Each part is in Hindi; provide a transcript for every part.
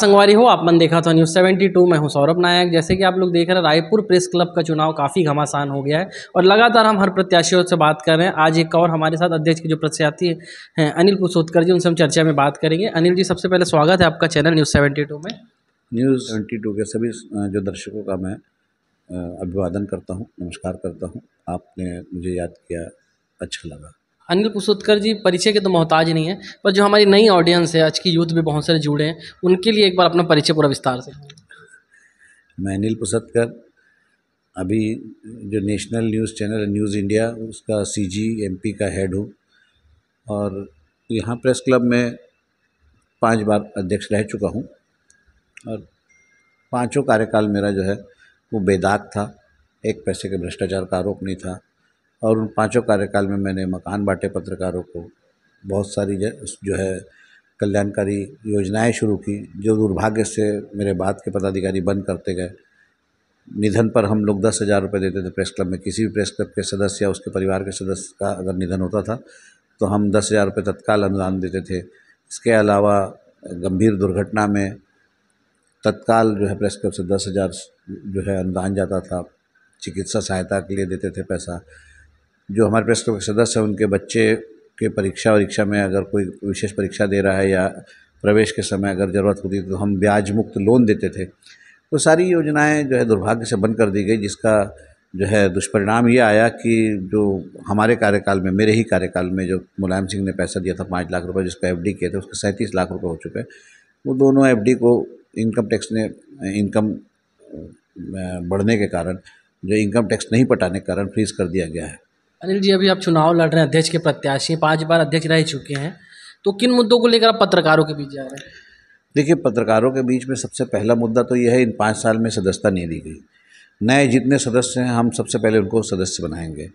संगवारी हो आप मन देखा था न्यूज़ 72 मैं हूं सौरभ नायक जैसे कि आप लोग देख रहे हैं रायपुर प्रेस क्लब का चुनाव काफ़ी घमासान हो गया है और लगातार हम हर प्रत्याशियों से बात कर रहे हैं आज एक और हमारे साथ अध्यक्ष के जो प्रत्याशी हैं अनिल पुरुषोत्कर जी उनसे हम चर्चा में बात करेंगे अनिल जी सबसे पहले स्वागत है आपका चैनल न्यूज़ सेवेंटी में न्यूज़ सेवेंटी के सभी जो दर्शकों का मैं अभिवादन करता हूँ नमस्कार करता हूँ आपने मुझे याद किया अच्छा लगा अनिल पुसुदकर जी परिचय के तो मोहताज नहीं है पर जो हमारी नई ऑडियंस है आज की यूथ भी बहुत सारे जुड़े हैं उनके लिए एक बार अपना परिचय पूरा विस्तार से मैं अनिल पुसदकर अभी जो national news channel news India उसका सी जी एम पी का हेड हूँ और यहाँ प्रेस क्लब में पांच बार अध्यक्ष रह चुका हूँ और पांचों कार्यकाल मेरा जो है वो बेदाग था एक पैसे के भ्रष्टाचार का आरोप नहीं था और उन पाँचों कार्यकाल में मैंने मकान बांटे पत्रकारों को बहुत सारी जो है कल्याणकारी योजनाएँ शुरू की जो दुर्भाग्य से मेरे बाद के पदाधिकारी बंद करते गए निधन पर हम लोग दस हज़ार रुपये देते थे प्रेस क्लब में किसी भी प्रेस क्लब के सदस्य या उसके परिवार के सदस्य का अगर निधन होता था तो हम दस हज़ार रुपये तत्काल अनुदान देते थे इसके अलावा गंभीर दुर्घटना में तत्काल जो है प्रेस क्लब से दस हज़ार जो है अनुदान जाता था चिकित्सा सहायता के लिए देते थे पैसा जो हमारे प्रेस क्लब के सदस्य हैं उनके बच्चे के परीक्षा वरीक्षा में अगर कोई विशेष परीक्षा दे रहा है या प्रवेश के समय अगर ज़रूरत होती तो हम ब्याज मुक्त लोन देते थे तो सारी योजनाएं जो है दुर्भाग्य से बंद कर दी गई जिसका जो है दुष्परिणाम ये आया कि जो हमारे कार्यकाल में मेरे ही कार्यकाल में जो मुलायम सिंह ने पैसा दिया था पाँच लाख रुपए जिसका एफ किए थे उसके सैंतीस लाख रुपए हो चुके हैं वो दोनों एफ को इनकम टैक्स ने इनकम बढ़ने के कारण जो इनकम टैक्स नहीं पटाने के कारण फ्रीज़ कर दिया गया है अनिल जी अभी आप चुनाव लड़ रहे हैं अध्यक्ष के प्रत्याशी पाँच बार अध्यक्ष रह चुके हैं तो किन मुद्दों को लेकर आप पत्रकारों के बीच जा रहे हैं देखिए पत्रकारों के बीच में सबसे पहला मुद्दा तो यह है इन पाँच साल में सदस्यता नहीं दी गई नए जितने सदस्य हैं हम सबसे पहले उनको सदस्य बनाएंगे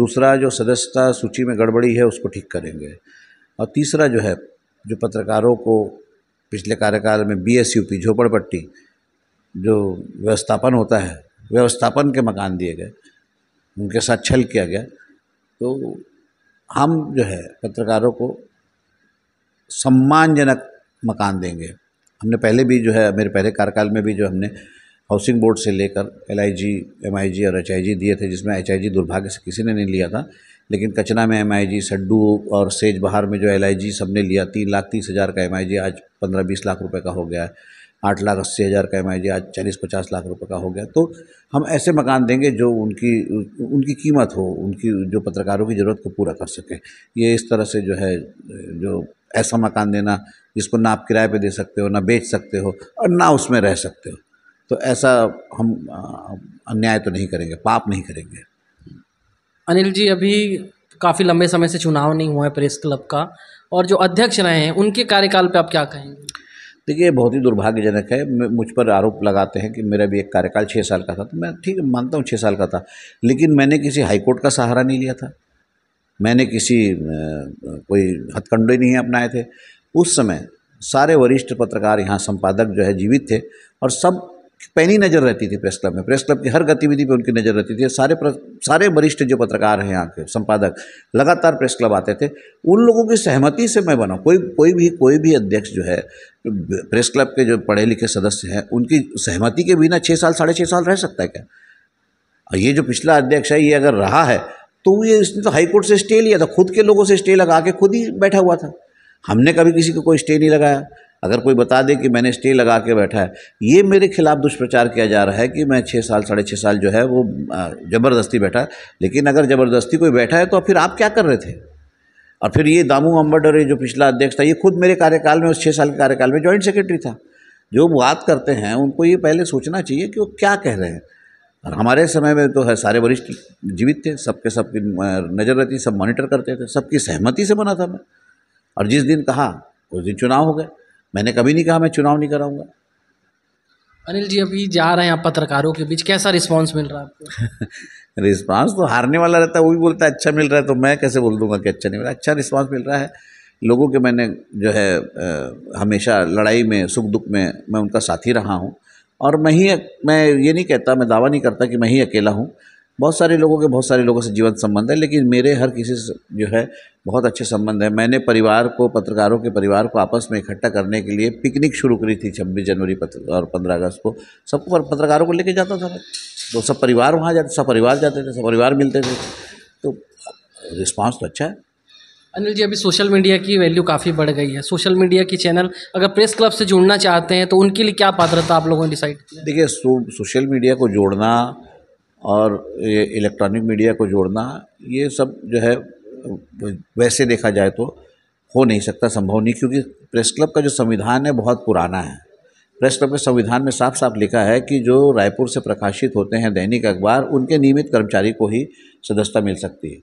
दूसरा जो सदस्यता सूची में गड़बड़ी है उसको ठीक करेंगे और तीसरा जो है जो पत्रकारों को पिछले कार्यकाल में बी एस यू पी झोपड़पट्टी जो व्यवस्थापन होता है व्यवस्थापन के मकान दिए गए उनके साथ छल किया गया तो हम जो है पत्रकारों को सम्मानजनक मकान देंगे हमने पहले भी जो है मेरे पहले कार्यकाल में भी जो हमने हाउसिंग बोर्ड से लेकर एल आई जी एम आई जी और एच आई जी दिए थे जिसमें एच आई जी दुर्भाग्य से किसी ने नहीं लिया था लेकिन कचना में एम सड्डू और सेज बहार में जो एल आई सब ने लिया तीन लाख तीस हज़ार का एम आज पंद्रह बीस लाख रुपये का हो गया है आठ लाख अस्सी हज़ार का एम आज चालीस पचास लाख रुपए का हो गया तो हम ऐसे मकान देंगे जो उनकी उनकी कीमत हो उनकी जो पत्रकारों की ज़रूरत को पूरा कर सकें ये इस तरह से जो है जो ऐसा मकान देना जिसको ना आप किराए पर दे सकते हो ना बेच सकते हो और ना उसमें रह सकते हो तो ऐसा हम अन्याय तो नहीं करेंगे पाप नहीं करेंगे अनिल जी अभी काफ़ी लंबे समय से चुनाव नहीं हुआ है प्रेस क्लब का और जो अध्यक्ष रहे हैं उनके कार्यकाल पे आप क्या कहेंगे देखिए बहुत ही दुर्भाग्यजनक है मुझ पर आरोप लगाते हैं कि मेरा भी एक कार्यकाल छः साल का था तो मैं ठीक मानता हूँ छः साल का था लेकिन मैंने किसी हाईकोर्ट का सहारा नहीं लिया था मैंने किसी कोई हथकंडे नहीं अपनाए थे उस समय सारे वरिष्ठ पत्रकार यहाँ संपादक जो है जीवित थे और सब पैनी नज़र रहती थी प्रेस क्लब में प्रेस क्लब की हर गतिविधि पे उनकी नज़र रहती थी सारे सारे वरिष्ठ जो पत्रकार हैं यहाँ के संपादक लगातार प्रेस क्लब आते थे उन लोगों की सहमति से मैं बना कोई कोई भी कोई भी अध्यक्ष जो है प्रेस क्लब के जो पढ़े लिखे सदस्य हैं उनकी सहमति के बिना छः साल साढ़े छः साल रह सकता है क्या और ये जो पिछला अध्यक्ष है ये अगर रहा है तो ये इसने तो हाईकोर्ट से स्टे लिया था खुद के लोगों से स्टे लगा के खुद ही बैठा हुआ था हमने कभी किसी को कोई स्टे नहीं लगाया अगर कोई बता दे कि मैंने स्टे लगा के बैठा है ये मेरे खिलाफ दुष्प्रचार किया जा रहा है कि मैं छः साल साढ़े छः साल जो है वो ज़बरदस्ती बैठा लेकिन अगर ज़बरदस्ती कोई बैठा है तो फिर आप क्या कर रहे थे और फिर ये दामू अम्बडरे जो पिछला अध्यक्ष था ये खुद मेरे कार्यकाल में उस छः साल के कार्यकाल में जॉइंट सेक्रेटरी था जो बात करते हैं उनको ये पहले सोचना चाहिए कि वो क्या कह रहे हैं और हमारे समय में तो है सारे वरिष्ठ जीवित थे सबके सबकी नज़र रहती सब मॉनिटर करते थे सबकी सहमति से बना था मैं और जिस दिन कहा उस दिन चुनाव हो गए मैंने कभी नहीं कहा मैं चुनाव नहीं कराऊंगा अनिल जी अभी जा रहे हैं आप पत्रकारों के बीच कैसा रिस्पांस मिल रहा है आपको रिस्पांस तो हारने वाला रहता है वो भी बोलता है अच्छा मिल रहा है तो मैं कैसे बोल दूंगा कि अच्छा नहीं मिल रहा अच्छा रिस्पांस मिल रहा है लोगों के मैंने जो है हमेशा लड़ाई में सुख दुख में मैं उनका साथी रहा हूँ और मैं ही मैं ये नहीं कहता मैं दावा नहीं करता कि मैं ही अकेला हूँ बहुत सारे लोगों के बहुत सारे लोगों से जीवन संबंध है लेकिन मेरे हर किसी से जो है बहुत अच्छे संबंध है मैंने परिवार को पत्रकारों के परिवार को आपस में इकट्ठा करने के लिए पिकनिक शुरू करी थी छब्बीस जनवरी और पंद्रह अगस्त को सबको पत्रकारों को लेके जाता था तो सब परिवार वहाँ जाते सब परिवार जाते थे सब परिवार मिलते थे तो रिस्पॉन्स तो अच्छा है अनिल जी अभी सोशल मीडिया की वैल्यू काफ़ी बढ़ गई है सोशल मीडिया की चैनल अगर प्रेस क्लब से जुड़ना चाहते हैं तो उनके लिए क्या पात्रता आप लोगों ने डिसाइड देखिए सो, सोशल मीडिया को जोड़ना और ये इलेक्ट्रॉनिक मीडिया को जोड़ना ये सब जो है वैसे देखा जाए तो हो नहीं सकता संभव नहीं क्योंकि प्रेस क्लब का जो संविधान है बहुत पुराना है प्रेस क्लब के संविधान में साफ साफ लिखा है कि जो रायपुर से प्रकाशित होते हैं दैनिक अखबार उनके नियमित कर्मचारी को ही सदस्यता मिल सकती है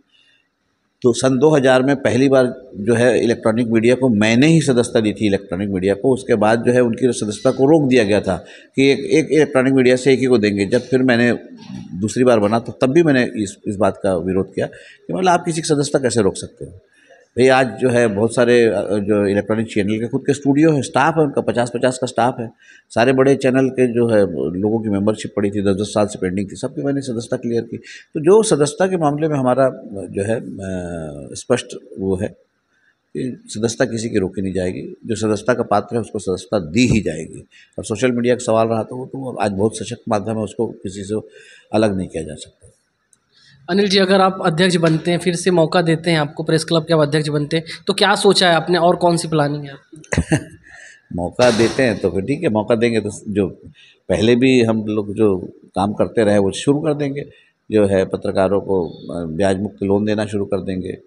तो सन 2000 में पहली बार जो है इलेक्ट्रॉनिक मीडिया को मैंने ही सदस्यता दी थी इलेक्ट्रॉनिक मीडिया को उसके बाद जो है उनकी सदस्यता को रोक दिया गया था कि एक एक इलेक्ट्रॉनिक मीडिया से एक ही को देंगे जब फिर मैंने दूसरी बार बना तो तब भी मैंने इस इस बात का विरोध किया कि मतलब आप किसी की सदस्यता कैसे रोक सकते हो भाई आज जो है बहुत सारे जो इलेक्ट्रॉनिक चैनल के खुद के स्टूडियो हैं स्टाफ है उनका पचास पचास का स्टाफ है सारे बड़े चैनल के जो है लोगों की मेंबरशिप पड़ी थी दस दस साल से पेंडिंग थी सबकी मैंने सदस्यता क्लियर की तो जो सदस्यता के मामले में हमारा जो है स्पष्ट वो है कि सदस्यता किसी की रोकी नहीं जाएगी जो सदस्यता का पात्र है उसको सदस्यता दी ही जाएगी और सोशल मीडिया का सवाल रहा था तो वो तो आज बहुत सशक्त माध्यम है उसको किसी से अलग नहीं किया जा सकता अनिल जी अगर आप अध्यक्ष बनते हैं फिर से मौका देते हैं आपको प्रेस क्लब के आप अध्यक्ष बनते हैं तो क्या सोचा है आपने और कौन सी प्लानिंग है आपकी मौका देते हैं तो फिर ठीक है मौका देंगे तो जो पहले भी हम लोग जो काम करते रहे वो शुरू कर देंगे जो है पत्रकारों को ब्याज मुक्त लोन देना शुरू कर देंगे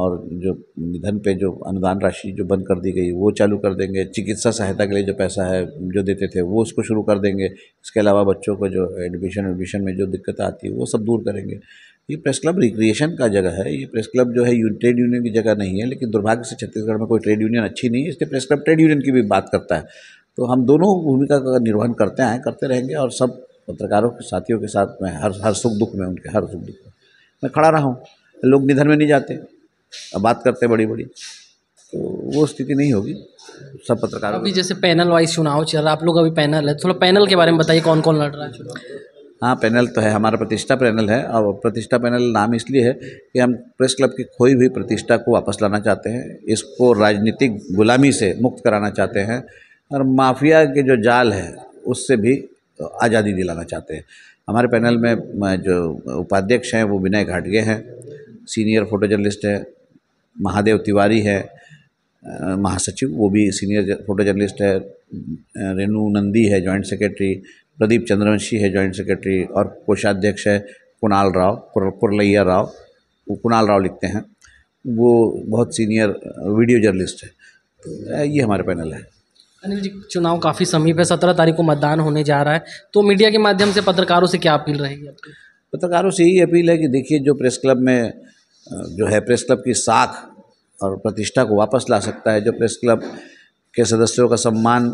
और जो निधन पे जो अनुदान राशि जो बंद कर दी गई वो चालू कर देंगे चिकित्सा सहायता के लिए जो पैसा है जो देते थे वो उसको शुरू कर देंगे इसके अलावा बच्चों को जो एडमिशन एडमिशन में जो दिक्कत आती है वो सब दूर करेंगे ये प्रेस क्लब रिक्रिएशन का जगह है ये प्रेस क्लब जो है ट्रेड यूनियन की जगह नहीं है लेकिन दुर्भाग्य से छत्तीसगढ़ में कोई ट्रेड यूनियन अच्छी नहीं है इसलिए प्रेस क्लब ट्रेड यूनियन की भी बात करता है तो हम दोनों भूमिका का निर्वहन करते हैं करते रहेंगे और सब पत्रकारों के साथियों के साथ में हर हर सुख दुख में उनके हर सुख दुख में मैं खड़ा रहा हूँ लोग निधन में नहीं जाते अब बात करते बड़ी बड़ी तो वो स्थिति नहीं होगी सब पत्रकारों अभी जैसे पैनल वाइज चुनाव चल रहा है आप लोग अभी पैनल है थोड़ा पैनल के बारे में बताइए कौन कौन लड़ रहा है हाँ पैनल तो है हमारा प्रतिष्ठा पैनल है और प्रतिष्ठा पैनल नाम इसलिए है कि हम प्रेस क्लब की कोई भी प्रतिष्ठा को वापस लाना चाहते हैं इसको राजनीतिक गुलामी से मुक्त कराना चाहते हैं और माफिया के जो जाल है उससे भी आज़ादी दिलाना चाहते हैं हमारे पैनल में जो उपाध्यक्ष हैं वो विनय घाटगे हैं सीनियर फोटो जर्नलिस्ट हैं महादेव तिवारी है महासचिव वो भी सीनियर फोटो जर्नलिस्ट है रेणु नंदी है जॉइंट सेक्रेटरी प्रदीप चंद्रवंशी है जॉइंट सेक्रेटरी और कोषाध्यक्ष है कुणाल राव कुरलैया राव वो कुणाल राव लिखते हैं वो बहुत सीनियर वीडियो जर्नलिस्ट है ये हमारे पैनल है अनिल जी चुनाव काफ़ी समीप है सत्रह तारीख को मतदान होने जा रहा है तो मीडिया के माध्यम से पत्रकारों से क्या अपील रहेगी आपकी पत्रकारों से यही अपील है कि देखिए जो प्रेस क्लब में uh, जो है प्रेस क्लब की साख और प्रतिष्ठा को वापस ला सकता है जो प्रेस क्लब के सदस्यों का सम्मान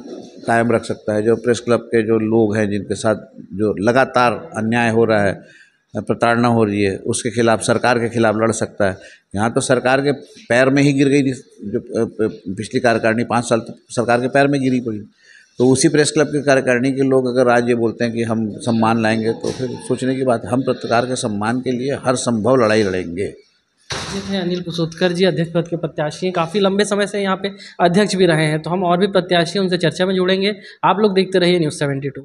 कायम रख सकता है जो प्रेस क्लब के जो लोग हैं जिनके साथ जो लगातार अन्याय हो रहा है प्रताड़ना हो रही है उसके खिलाफ सरकार के खिलाफ लड़ सकता है यहाँ तो सरकार के पैर में ही गिर गई जो पिछली कार्यकारिणी पाँच साल तक सरकार के पैर में गिरी पड़ी तो उसी प्रेस क्लब के कार्यकारिणी के लोग अगर आज ये बोलते हैं कि हम सम्मान लाएंगे तो फिर सोचने की बात हम पत्रकार के सम्मान के लिए हर संभव लड़ाई लड़ेंगे जितने अनिल कुसुतकर जी अध्यक्ष पद के प्रत्याशी हैं काफ़ी लंबे समय से यहाँ पे अध्यक्ष भी रहे हैं तो हम और भी प्रत्याशी उनसे चर्चा में जुड़ेंगे आप लोग देखते रहिए न्यूज़ सेवेंटी टू